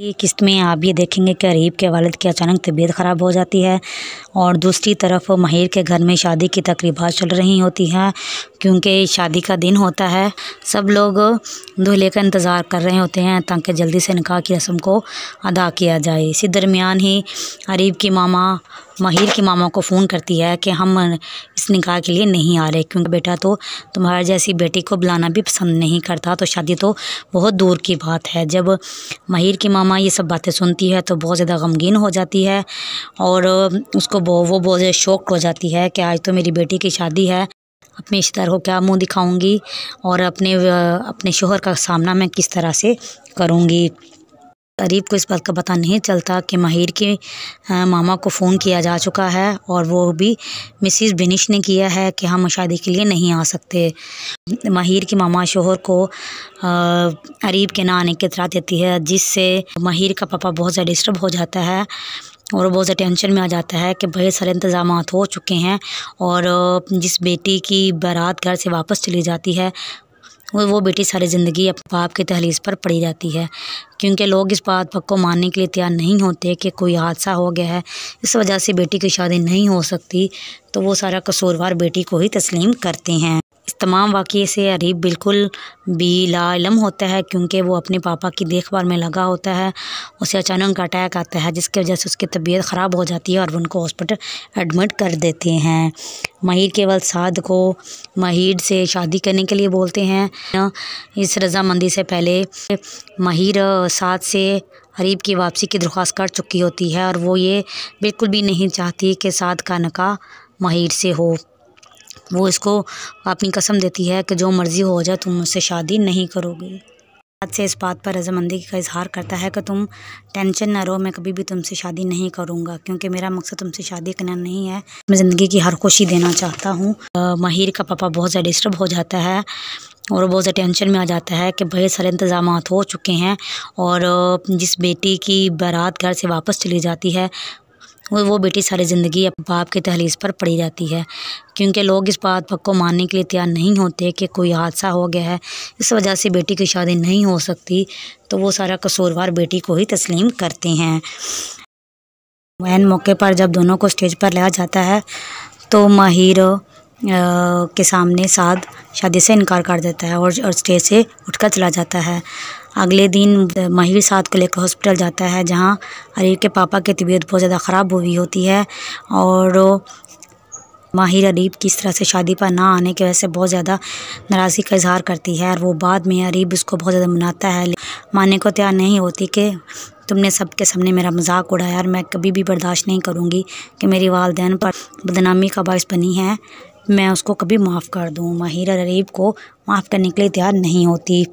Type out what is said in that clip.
ये किस्त में आप ये देखेंगे कि अरीब के वालद की अचानक तबीयत ख़राब हो जाती है और दूसरी तरफ माहिर के घर में शादी की तकरीबा चल रही होती हैं क्योंकि शादी का दिन होता है सब लोग दूल्हे का इंतज़ार कर रहे होते हैं ताकि जल्दी से निकाह की रस्म को अदा किया जाए इसी दरमियान ही अरीब की मामा महिर की मामा को फ़ोन करती है कि हम निकाह के लिए नहीं आ रहे क्योंकि बेटा तो तुम्हारे जैसी बेटी को बुलाना भी पसंद नहीं करता तो शादी तो बहुत दूर की बात है जब माहिर की मामा ये सब बातें सुनती है तो बहुत ज़्यादा गमगीन हो जाती है और उसको वो बहुत ज़्यादा शौक हो जाती है कि आज तो मेरी बेटी की शादी है अपने रिश्तेदार को क्या मुंह दिखाऊंगी और अपने अपने शोहर का सामना मैं किस तरह से करूंगी अरीब को इस बात का पता नहीं चलता कि माहिर के मामा को फ़ोन किया जा चुका है और वो भी मिसिस बिनिश ने किया है कि हम शादी के लिए नहीं आ सकते माहिर के मामा शोहर को अरीब के ना आने की इतरा देती है जिससे माहिर का पापा बहुत ज़्यादा डिस्टर्ब हो जाता है और बहुत ज़्यादा टेंशन में आ जाता है कि बहुत सारे इंतज़ाम हो चुके हैं और जिस बेटी की बारात घर से वापस चली जाती है वो बेटी सारी ज़िंदगी बाप के तहलीस पर पड़ी जाती है क्योंकि लोग इस बात को मानने के लिए तैयार नहीं होते कि कोई हादसा हो गया है इस वजह से बेटी की शादी नहीं हो सकती तो वो सारा कसूरवार बेटी को ही तस्लीम करते हैं तमाम वाक़े से अरीब बिल्कुल भी लाम होता है क्योंकि वो अपने पापा की देखभाल में लगा होता है उसे अचानक अटैक आता है जिसकी वजह से उसकी तबीयत ख़राब हो जाती है और उनको हॉस्पिटल एडमिट कर देते हैं महिर केवल साध को महिर से शादी करने के लिए बोलते हैं इस रजामंदी से पहले महिर साध से अरीब की वापसी की दरख्वास्त कर चुकी होती है और वो ये बिल्कुल भी नहीं चाहती कि साध का नका महिर से हो वो इसको अपनी कसम देती है कि जो मर्ज़ी हो जाए तुम मुझसे शादी नहीं करोगी बाद से इस बात पर रजामंदी का इजहार करता है कि तुम टेंशन ना रहो मैं कभी भी तुमसे शादी नहीं करूँगा क्योंकि मेरा मकसद तुमसे शादी करना नहीं है मैं ज़िंदगी की हर खुशी देना चाहता हूँ माहिर का पापा बहुत ज़्यादा डिस्टर्ब हो जाता है और बहुत ज़्यादा टेंशन में आ जाता है कि बहुत सारे इंतज़ाम हो चुके हैं और जिस बेटी की बारात घर से वापस चली जाती है वो बेटी सारी ज़िंदगी बाप की तहलीस पर पड़ी रहती है क्योंकि लोग इस बात को मानने के लिए तैयार नहीं होते कि कोई हादसा हो गया है इस वजह से बेटी की शादी नहीं हो सकती तो वो सारा कसूरवार बेटी को ही तस्लीम करते हैं वैन मौके पर जब दोनों को स्टेज पर लाया जाता है तो माहिर के सामने साध शादी से इनकार कर देता है और और स्टेज से उठकर चला जाता है अगले दिन माहिर साध को लेकर हॉस्पिटल जाता है जहाँ अरीर के पापा की तबीयत बहुत ज़्यादा ख़राब हुई होती है और माहिर अरीब किस तरह से शादी पर ना आने की वजह से बहुत ज़्यादा नाराज़गी का इजहार करती है और वो बाद में अरीब उसको बहुत ज़्यादा मनाता है माने को तैयार नहीं होती कि तुमने सबके सामने मेरा मजाक उड़ाया और मैं कभी भी बर्दाश्त नहीं करूँगी कि मेरी वालदेन पर बदनामी का बायस बनी है मैं उसको कभी माफ़ कर दूँ माहिरा गरीब को माफ़ करने के लिए तैयार नहीं होती